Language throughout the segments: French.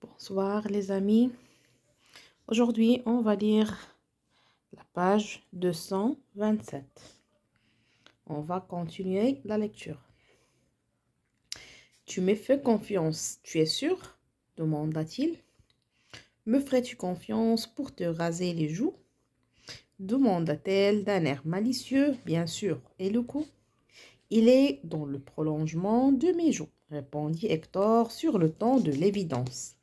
Bonsoir les amis. Aujourd'hui, on va lire la page 227. On va continuer la lecture. Tu m'es fais confiance, tu es sûr demanda-t-il. Me ferais-tu confiance pour te raser les joues demanda-t-elle d'un air malicieux, bien sûr. Et le coup Il est dans le prolongement de mes joues, répondit Hector sur le ton de l'évidence.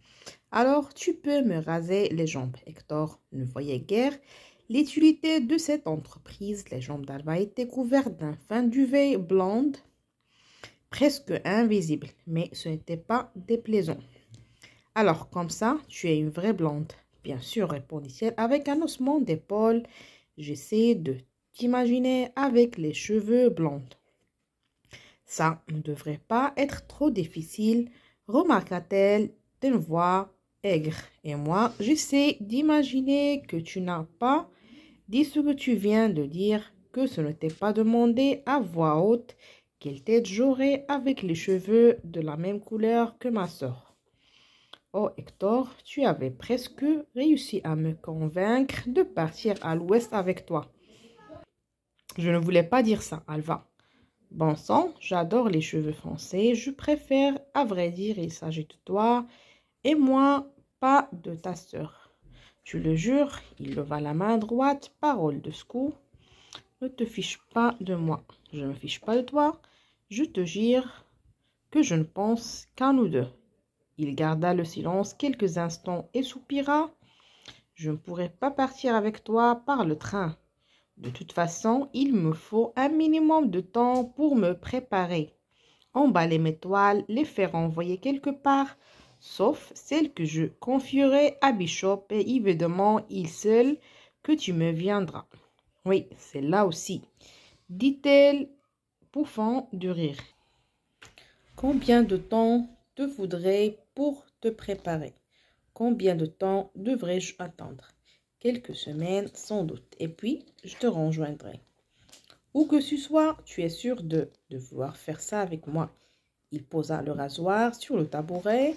Alors tu peux me raser les jambes. Hector ne voyait guère l'utilité de cette entreprise. Les jambes d'Alba étaient couvertes d'un fin duvet blonde, presque invisible, mais ce n'était pas déplaisant. Alors comme ça, tu es une vraie blonde. Bien sûr, répondit-elle avec un ossement d'épaule. J'essaie de t'imaginer avec les cheveux blondes. Ça ne devrait pas être trop difficile, remarqua-t-elle voix aigre. Et moi, j'essaie d'imaginer que tu n'as pas dit ce que tu viens de dire, que ce ne t'est pas demandé à voix haute, qu'elle tête j'aurais avec les cheveux de la même couleur que ma soeur. Oh Hector, tu avais presque réussi à me convaincre de partir à l'ouest avec toi. Je ne voulais pas dire ça, Alva. Bon sang, j'adore les cheveux français, je préfère, à vrai dire, il s'agit de toi et moi, pas de ta sœur. Tu le jures, il leva la main droite, parole de secours. Ne te fiche pas de moi, je ne me fiche pas de toi, je te jure que je ne pense qu'à nous deux. Il garda le silence quelques instants et soupira. Je ne pourrai pas partir avec toi par le train. De toute façon, il me faut un minimum de temps pour me préparer. Emballer mes toiles, les faire envoyer quelque part, sauf celle que je confierai à Bishop, et évidemment, il seul que tu me viendras. Oui, c'est là aussi, dit-elle, pouffant de rire. Combien de temps te voudrais pour te préparer Combien de temps devrais-je attendre Quelques semaines sans doute, et puis je te rejoindrai. Où que ce soit, tu es sûr de vouloir faire ça avec moi. Il posa le rasoir sur le tabouret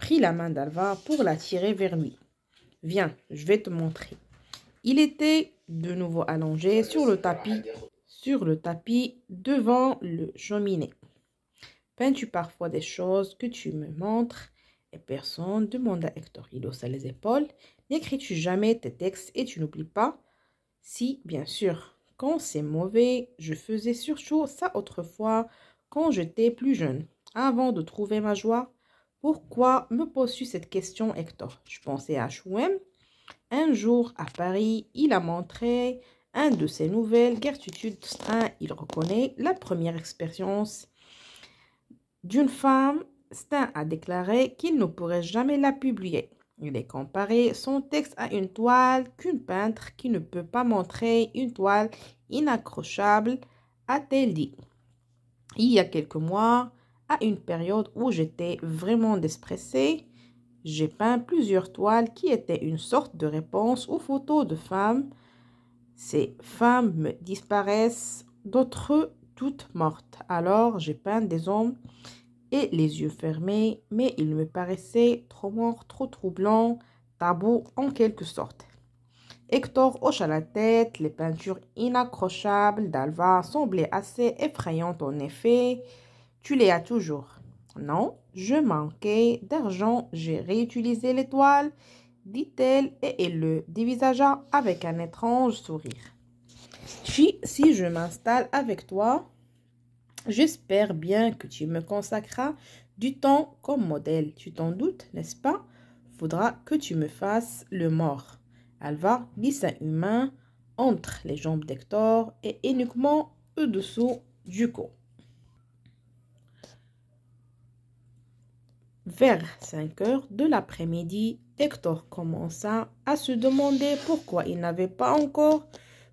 prit la main d'Alva pour la tirer vers lui. Viens, je vais te montrer. Il était de nouveau allongé sur le tapis, sur le tapis devant le cheminée. Peins-tu parfois des choses que tu me montres et personne demanda Hector. Il haussa les épaules. N'écris-tu jamais tes textes et tu n'oublies pas Si, bien sûr. Quand c'est mauvais, je faisais surtout ça autrefois quand j'étais plus jeune. Avant de trouver ma joie, pourquoi me poses-tu cette question, Hector Je pensais à Chouem. Un jour, à Paris, il a montré un de ses nouvelles, Gertitude Stin, il reconnaît la première expérience d'une femme. Stein a déclaré qu'il ne pourrait jamais la publier. Il a comparé son texte à une toile qu'une peintre qui ne peut pas montrer une toile inaccrochable a-t-elle dit. Il y a quelques mois, à une période où j'étais vraiment dépressée, j'ai peint plusieurs toiles qui étaient une sorte de réponse aux photos de femmes. Ces femmes me disparaissent, d'autres toutes mortes. Alors j'ai peint des hommes et les yeux fermés, mais ils me paraissaient trop morts, trop troublants, tabous en quelque sorte. Hector hocha la tête, les peintures inaccrochables d'Alva semblaient assez effrayantes en effet. Tu les as toujours. Non, je manquais d'argent. J'ai réutilisé l'étoile, dit-elle, et elle le dévisagea avec un étrange sourire. Si, si je m'installe avec toi, j'espère bien que tu me consacreras du temps comme modèle. Tu t'en doutes, n'est-ce pas Faudra que tu me fasses le mort. Alva glissa un humain entre les jambes d'Hector et uniquement au-dessous du cou. Vers 5 heures de l'après-midi, Hector commença à se demander pourquoi il n'avait pas encore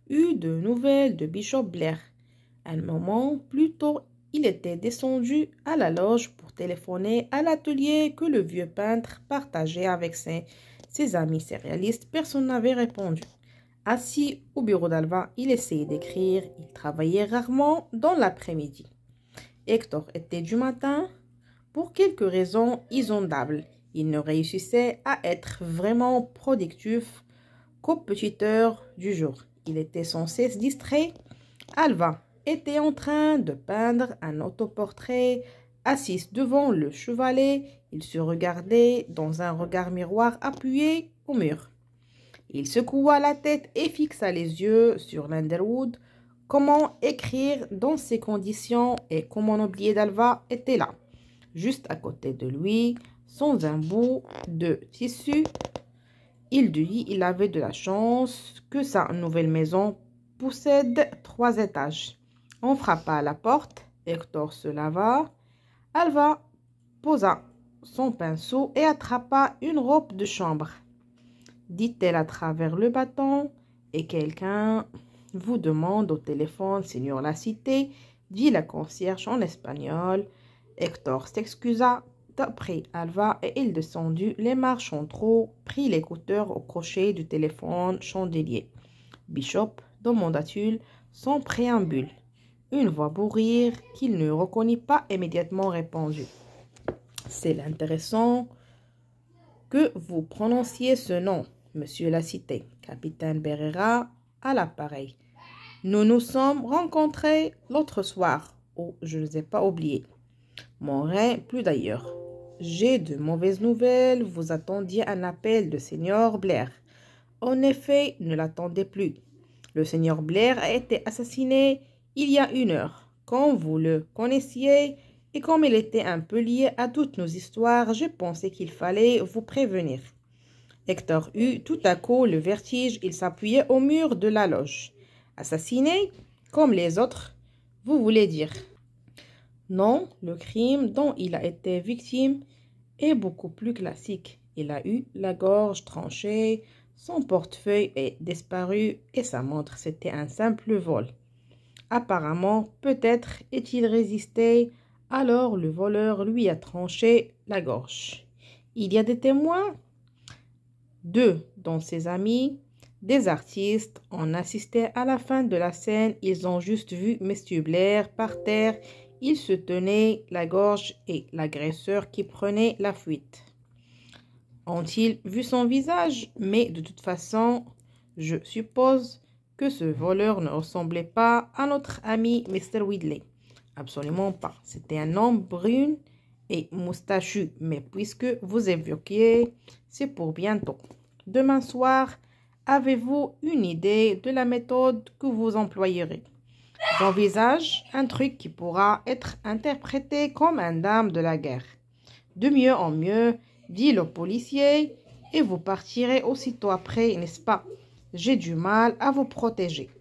eu de nouvelles de Bishop Blair. Un moment plus tôt, il était descendu à la loge pour téléphoner à l'atelier que le vieux peintre partageait avec ses, amis céréalistes. Personne n'avait répondu. Assis au bureau d'Alva, il essayait d'écrire. Il travaillait rarement dans l'après-midi. Hector était du matin pour quelques raisons isondables, il ne réussissait à être vraiment productif qu'aux petites heures du jour. Il était sans cesse distrait. Alva était en train de peindre un autoportrait. Assis devant le chevalet, il se regardait dans un regard miroir appuyé au mur. Il secoua la tête et fixa les yeux sur l'Underwood. Comment écrire dans ces conditions et comment oublier d'Alva était là juste à côté de lui, sans un bout de tissu. Il dit il avait de la chance que sa nouvelle maison possède trois étages. On frappa à la porte, Hector se lava, Alva posa son pinceau et attrapa une robe de chambre. Dit-elle à travers le bâton, et quelqu'un vous demande au téléphone, Seigneur la cité, dit la concierge en espagnol. Hector s'excusa d'après Alva et il descendit les marches en trop, prit l'écouteur au crochet du téléphone chandelier. Bishop, demanda-t-il, sans préambule. Une voix rire qu'il ne reconnut pas immédiatement répondit. C'est intéressant que vous prononciez ce nom, monsieur l'a cité. Capitaine Berrera à l'appareil. Nous nous sommes rencontrés l'autre soir. Oh, je ne les ai pas oubliés. Mon rein, plus d'ailleurs. J'ai de mauvaises nouvelles. Vous attendiez un appel de Seigneur Blair. En effet, ne l'attendez plus. Le Seigneur Blair a été assassiné il y a une heure. Comme vous le connaissiez et comme il était un peu lié à toutes nos histoires, je pensais qu'il fallait vous prévenir. Hector eut tout à coup le vertige. Il s'appuyait au mur de la loge. Assassiné, comme les autres, vous voulez dire non, le crime dont il a été victime est beaucoup plus classique. Il a eu la gorge tranchée, son portefeuille est disparu et sa montre, c'était un simple vol. Apparemment, peut-être est-il résisté, alors le voleur lui a tranché la gorge. Il y a des témoins Deux, dont ses amis, des artistes, en assistaient à la fin de la scène. Ils ont juste vu Monsieur Blair par terre il se tenait la gorge et l'agresseur qui prenait la fuite. Ont-ils vu son visage Mais de toute façon, je suppose que ce voleur ne ressemblait pas à notre ami Mr. Whitley. Absolument pas. C'était un homme brun et moustachu. Mais puisque vous évoquiez, c'est pour bientôt. Demain soir, avez-vous une idée de la méthode que vous employerez J'envisage un truc qui pourra être interprété comme un dame de la guerre. De mieux en mieux, dit le policier, et vous partirez aussitôt après, n'est-ce pas J'ai du mal à vous protéger.